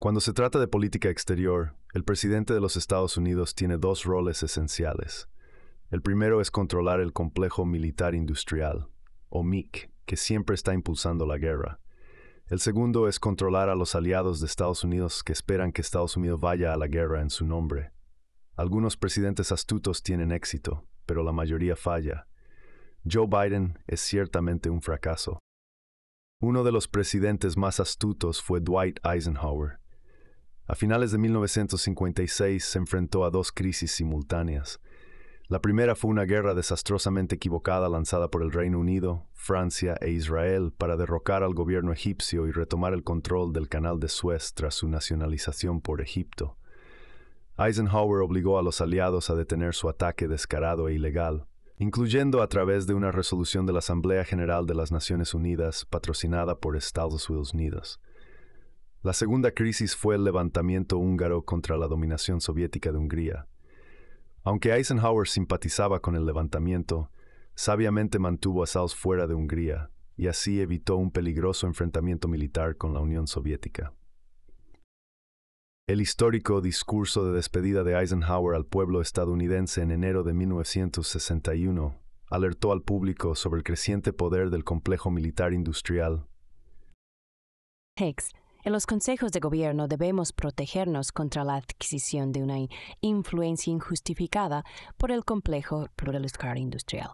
Cuando se trata de política exterior, el presidente de los Estados Unidos tiene dos roles esenciales. El primero es controlar el complejo militar industrial, o MIC, que siempre está impulsando la guerra. El segundo es controlar a los aliados de Estados Unidos que esperan que Estados Unidos vaya a la guerra en su nombre. Algunos presidentes astutos tienen éxito, pero la mayoría falla. Joe Biden es ciertamente un fracaso. Uno de los presidentes más astutos fue Dwight Eisenhower, a finales de 1956 se enfrentó a dos crisis simultáneas. La primera fue una guerra desastrosamente equivocada lanzada por el Reino Unido, Francia e Israel para derrocar al gobierno egipcio y retomar el control del canal de Suez tras su nacionalización por Egipto. Eisenhower obligó a los aliados a detener su ataque descarado e ilegal, incluyendo a través de una resolución de la Asamblea General de las Naciones Unidas patrocinada por Estados Unidos. La segunda crisis fue el levantamiento húngaro contra la dominación soviética de Hungría. Aunque Eisenhower simpatizaba con el levantamiento, sabiamente mantuvo a South fuera de Hungría y así evitó un peligroso enfrentamiento militar con la Unión Soviética. El histórico discurso de despedida de Eisenhower al pueblo estadounidense en enero de 1961 alertó al público sobre el creciente poder del complejo militar industrial. En los consejos de gobierno debemos protegernos contra la adquisición de una influencia injustificada por el complejo pluralista industrial.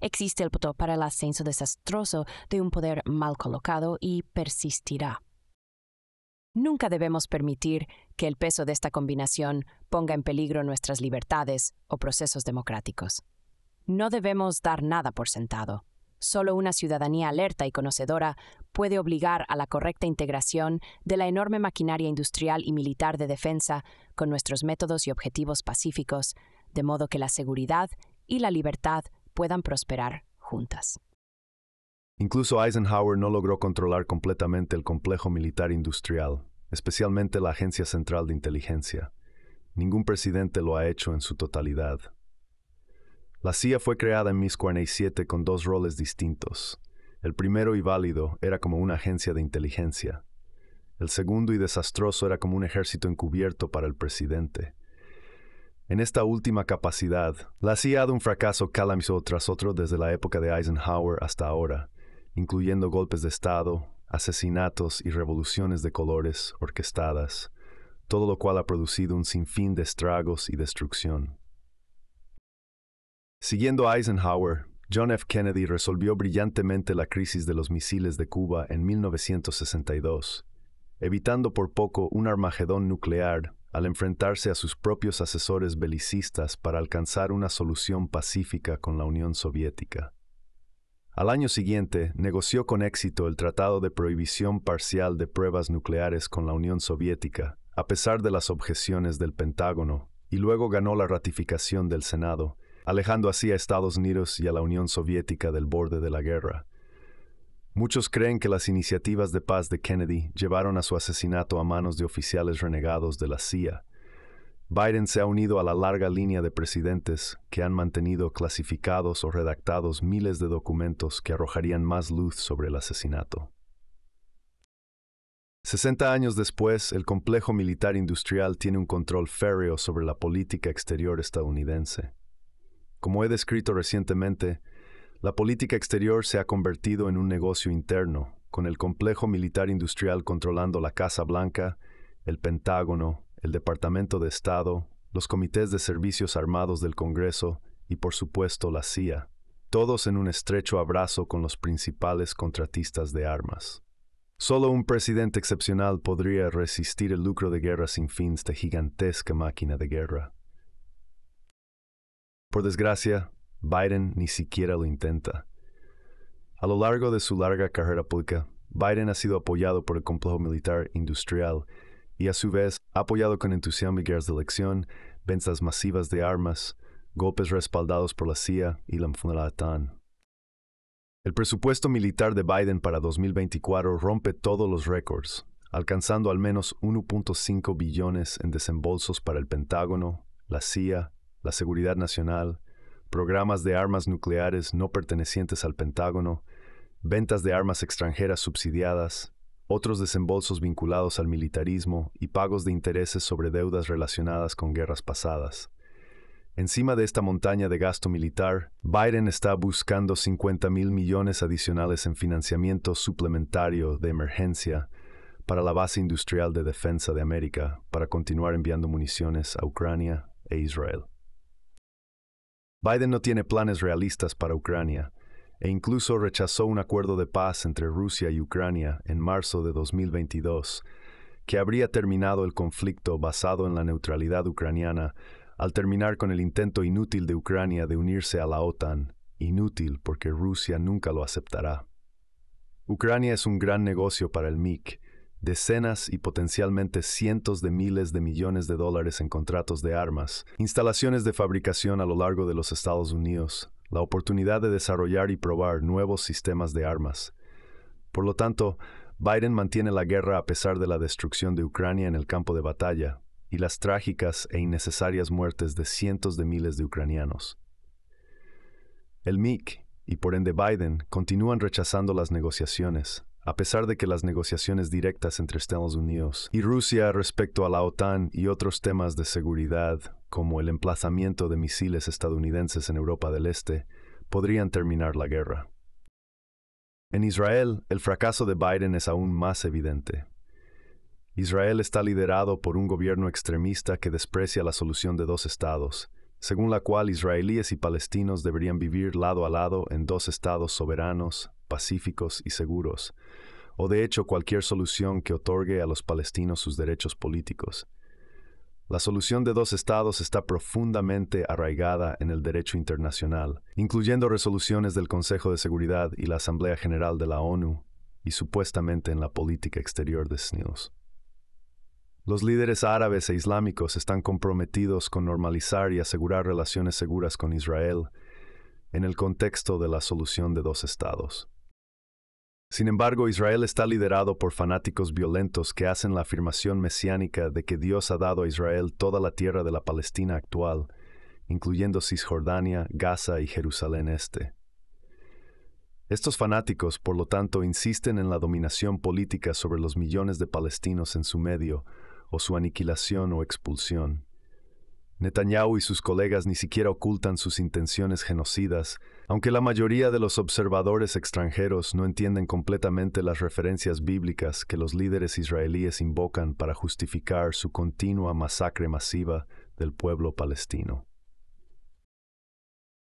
Existe el voto para el ascenso desastroso de un poder mal colocado y persistirá. Nunca debemos permitir que el peso de esta combinación ponga en peligro nuestras libertades o procesos democráticos. No debemos dar nada por sentado. Solo una ciudadanía alerta y conocedora puede obligar a la correcta integración de la enorme maquinaria industrial y militar de defensa con nuestros métodos y objetivos pacíficos, de modo que la seguridad y la libertad puedan prosperar juntas. Incluso Eisenhower no logró controlar completamente el complejo militar industrial, especialmente la Agencia Central de Inteligencia. Ningún presidente lo ha hecho en su totalidad. La CIA fue creada en 1947 con dos roles distintos. El primero y válido era como una agencia de inteligencia. El segundo y desastroso era como un ejército encubierto para el presidente. En esta última capacidad, la CIA ha dado un fracaso calamizó tras otro desde la época de Eisenhower hasta ahora, incluyendo golpes de Estado, asesinatos y revoluciones de colores orquestadas, todo lo cual ha producido un sinfín de estragos y destrucción. Siguiendo a Eisenhower, John F. Kennedy resolvió brillantemente la crisis de los misiles de Cuba en 1962, evitando por poco un armagedón nuclear al enfrentarse a sus propios asesores belicistas para alcanzar una solución pacífica con la Unión Soviética. Al año siguiente, negoció con éxito el Tratado de Prohibición Parcial de Pruebas Nucleares con la Unión Soviética, a pesar de las objeciones del Pentágono, y luego ganó la ratificación del Senado, alejando así a Estados Unidos y a la Unión Soviética del borde de la guerra. Muchos creen que las iniciativas de paz de Kennedy llevaron a su asesinato a manos de oficiales renegados de la CIA. Biden se ha unido a la larga línea de presidentes que han mantenido clasificados o redactados miles de documentos que arrojarían más luz sobre el asesinato. 60 años después, el complejo militar industrial tiene un control férreo sobre la política exterior estadounidense. Como he descrito recientemente, la política exterior se ha convertido en un negocio interno, con el complejo militar industrial controlando la Casa Blanca, el Pentágono, el Departamento de Estado, los comités de servicios armados del Congreso y por supuesto la CIA, todos en un estrecho abrazo con los principales contratistas de armas. Solo un presidente excepcional podría resistir el lucro de guerra sin fin de esta gigantesca máquina de guerra. Por desgracia, Biden ni siquiera lo intenta. A lo largo de su larga carrera pública, Biden ha sido apoyado por el complejo militar industrial y a su vez ha apoyado con entusiasmo y guerras de elección, ventas masivas de armas, golpes respaldados por la CIA y la FNLATAN. El presupuesto militar de Biden para 2024 rompe todos los récords, alcanzando al menos 1.5 billones en desembolsos para el Pentágono, la CIA la seguridad nacional, programas de armas nucleares no pertenecientes al Pentágono, ventas de armas extranjeras subsidiadas, otros desembolsos vinculados al militarismo y pagos de intereses sobre deudas relacionadas con guerras pasadas. Encima de esta montaña de gasto militar, Biden está buscando 50 mil millones adicionales en financiamiento suplementario de emergencia para la base industrial de defensa de América, para continuar enviando municiones a Ucrania e Israel. Biden no tiene planes realistas para Ucrania e incluso rechazó un acuerdo de paz entre Rusia y Ucrania en marzo de 2022, que habría terminado el conflicto basado en la neutralidad ucraniana al terminar con el intento inútil de Ucrania de unirse a la OTAN, inútil porque Rusia nunca lo aceptará. Ucrania es un gran negocio para el MIC, decenas y potencialmente cientos de miles de millones de dólares en contratos de armas, instalaciones de fabricación a lo largo de los Estados Unidos, la oportunidad de desarrollar y probar nuevos sistemas de armas. Por lo tanto, Biden mantiene la guerra a pesar de la destrucción de Ucrania en el campo de batalla y las trágicas e innecesarias muertes de cientos de miles de ucranianos. El MIC, y por ende Biden, continúan rechazando las negociaciones, a pesar de que las negociaciones directas entre Estados Unidos y Rusia respecto a la OTAN y otros temas de seguridad, como el emplazamiento de misiles estadounidenses en Europa del Este, podrían terminar la guerra. En Israel, el fracaso de Biden es aún más evidente. Israel está liderado por un gobierno extremista que desprecia la solución de dos estados, según la cual israelíes y palestinos deberían vivir lado a lado en dos estados soberanos, pacíficos y seguros, o de hecho cualquier solución que otorgue a los palestinos sus derechos políticos. La solución de dos estados está profundamente arraigada en el derecho internacional, incluyendo resoluciones del Consejo de Seguridad y la Asamblea General de la ONU, y supuestamente en la política exterior de SNILS. Los líderes árabes e islámicos están comprometidos con normalizar y asegurar relaciones seguras con Israel en el contexto de la solución de dos estados. Sin embargo, Israel está liderado por fanáticos violentos que hacen la afirmación mesiánica de que Dios ha dado a Israel toda la tierra de la Palestina actual, incluyendo Cisjordania, Gaza y Jerusalén Este. Estos fanáticos, por lo tanto, insisten en la dominación política sobre los millones de palestinos en su medio, o su aniquilación o expulsión. Netanyahu y sus colegas ni siquiera ocultan sus intenciones genocidas, aunque la mayoría de los observadores extranjeros no entienden completamente las referencias bíblicas que los líderes israelíes invocan para justificar su continua masacre masiva del pueblo palestino.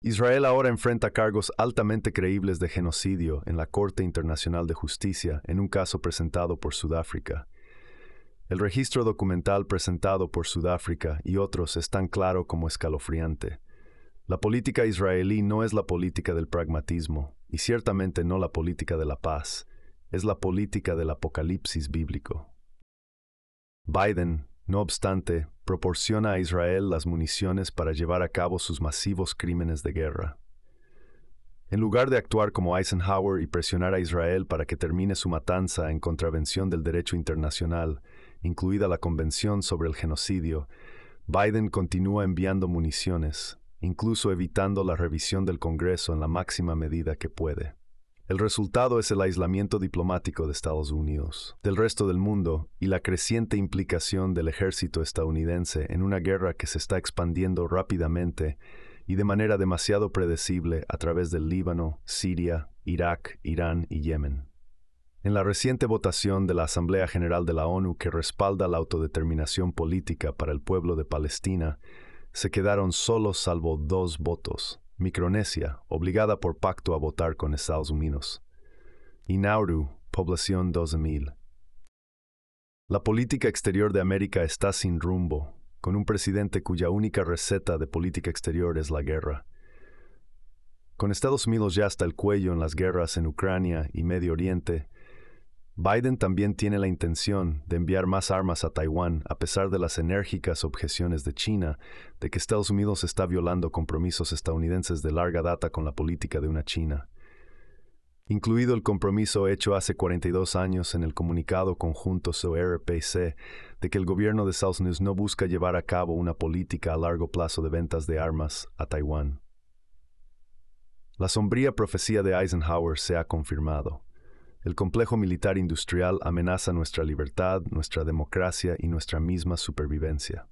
Israel ahora enfrenta cargos altamente creíbles de genocidio en la Corte Internacional de Justicia en un caso presentado por Sudáfrica, el registro documental presentado por Sudáfrica y otros es tan claro como escalofriante. La política israelí no es la política del pragmatismo, y ciertamente no la política de la paz, es la política del apocalipsis bíblico. Biden, no obstante, proporciona a Israel las municiones para llevar a cabo sus masivos crímenes de guerra. En lugar de actuar como Eisenhower y presionar a Israel para que termine su matanza en contravención del derecho internacional, incluida la Convención sobre el Genocidio, Biden continúa enviando municiones, incluso evitando la revisión del Congreso en la máxima medida que puede. El resultado es el aislamiento diplomático de Estados Unidos, del resto del mundo y la creciente implicación del ejército estadounidense en una guerra que se está expandiendo rápidamente y de manera demasiado predecible a través del Líbano, Siria, Irak, Irán y Yemen. En la reciente votación de la Asamblea General de la ONU que respalda la autodeterminación política para el pueblo de Palestina, se quedaron solo salvo dos votos. Micronesia, obligada por pacto a votar con Estados Unidos. Y Nauru, población 12.000. La política exterior de América está sin rumbo, con un presidente cuya única receta de política exterior es la guerra. Con Estados Unidos ya hasta el cuello en las guerras en Ucrania y Medio Oriente, Biden también tiene la intención de enviar más armas a Taiwán a pesar de las enérgicas objeciones de China de que Estados Unidos está violando compromisos estadounidenses de larga data con la política de una China. Incluido el compromiso hecho hace 42 años en el comunicado conjunto SOERPC de que el gobierno de Estados Unidos no busca llevar a cabo una política a largo plazo de ventas de armas a Taiwán. La sombría profecía de Eisenhower se ha confirmado. El complejo militar industrial amenaza nuestra libertad, nuestra democracia y nuestra misma supervivencia.